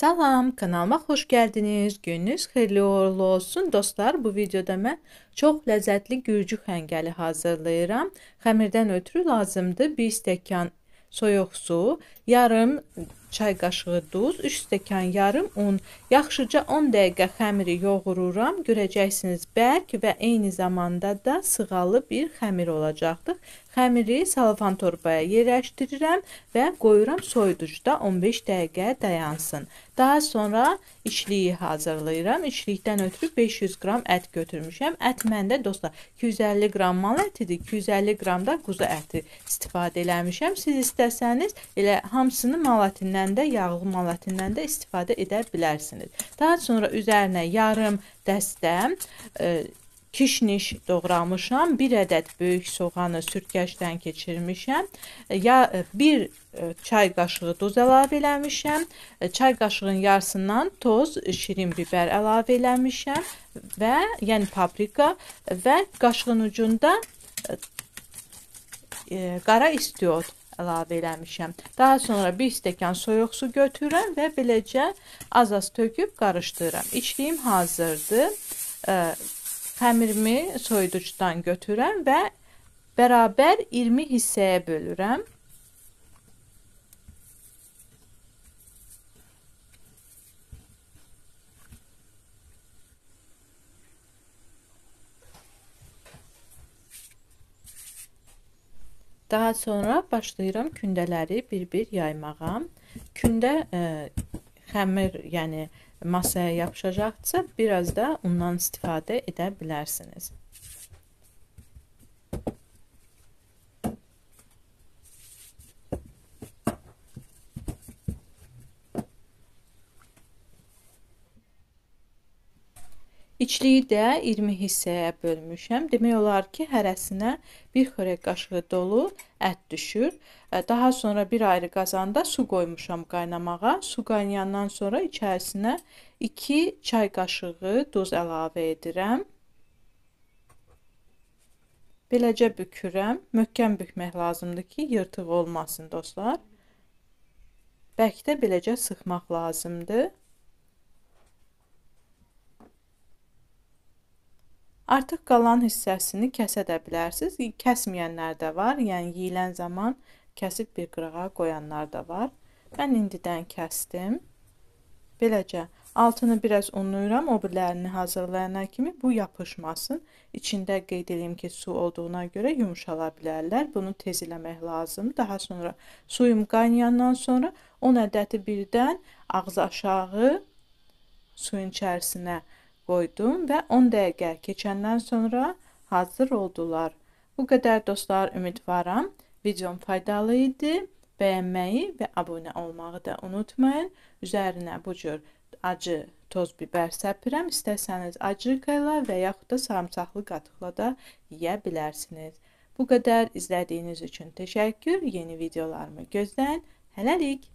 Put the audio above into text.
Salam, kanalıma xoş gəldiniz. Gününüz xeyirli uğurlu olsun. Dostlar, bu videoda mən çox ləzzətli gürcü xəngəli hazırlayıram. Xəmirdən ötürü lazımdır 1 stəkan soyuq su, yarım çay qaşığı duz, 3 stəkan yarım un. Yaxşıca 10 dəqiqə xəmiri yoğururam. Görəcəksiniz bərk və eyni zamanda da sığalı bir xəmir olacaqdır. Xəmiri salafan torbaya yerləşdirirəm və qoyuram soyuducuda 15 dəqiqə dayansın. Daha sonra içliyi hazırlayıram. İçlikdən ötürü 500 qram ət götürmüşəm. Ət məndə dostlar 250 qram mal ətidir, 250 qram da quzu əti istifadə eləmişəm. Siz istəsəniz elə hamısını mal ətindən ətindən də, yağlı mal ətindən də istifadə edə bilərsiniz. Daha sonra üzərinə yarım dəstə e, kişniş doğramışam, bir ədəd böyük soğanı sürtkəcdən keçirmişəm. E, ya e, bir e, çay qaşığı duz əlavə eləmişəm. Çay qaşığının yarısından toz, şirin biber əlavə eləmişəm və yəni paprika və qaşığın ucunda e, qara istiot əlavə eləmişəm. Daha sonra bir stəkan soyuq su götürürəm və beləcə az-az töküb qarışdırıram. İçliyim hazırdır. Xəmirimi soyuducudan götürürəm və bərabər 20 hissəyə bölürəm. Daha sonra başlayıram kündələri bir-bir yaymağa. Kündə ə, e, xəmir, yəni masaya yapışacaqsa, biraz da undan istifadə edə bilərsiniz. İçliyi də 20 hissəyə bölmüşəm. Demək olar ki, hərəsinə bir xörək qaşığı dolu ət düşür. Daha sonra bir ayrı qazanda su qoymuşam qaynamağa. Su qaynayandan sonra içərisinə 2 çay qaşığı duz əlavə edirəm. Beləcə bükürəm. Möhkəm bükmək lazımdır ki, yırtıq olmasın dostlar. Bəlkə də beləcə sıxmaq lazımdır. Artıq qalan hissəsini kəsə də bilərsiniz. Kəsməyənlər də var. Yəni yeyilən zaman kəsib bir qırağa qoyanlar da var. Mən indidən kəsdim. Beləcə altını biraz unluyuram, o birlərini hazırlayana kimi bu yapışmasın. İçində qeyd edeyim ki, su olduğuna görə yumşala bilərlər. Bunu tez eləmək lazımdır. Daha sonra suyum qaynayandan sonra 10 ədəti birdən ağız aşağı suyun içərisinə qoyacağam qoydum və 10 dəqiqə keçəndən sonra hazır oldular. Bu qədər dostlar, ümidvaram videom faydalı idi. Bəyənməyi və abunə olmağı da unutmayın. Üzərinə bu cür acı toz biber səpirəm. İstəsəniz acıqə ilə və yaxud da sarımsaqlı qatıqla da yeyə bilərsiniz. Bu qədər izlədiyiniz üçün təşəkkür. Yeni videolarımı gözləyin. Hələlik!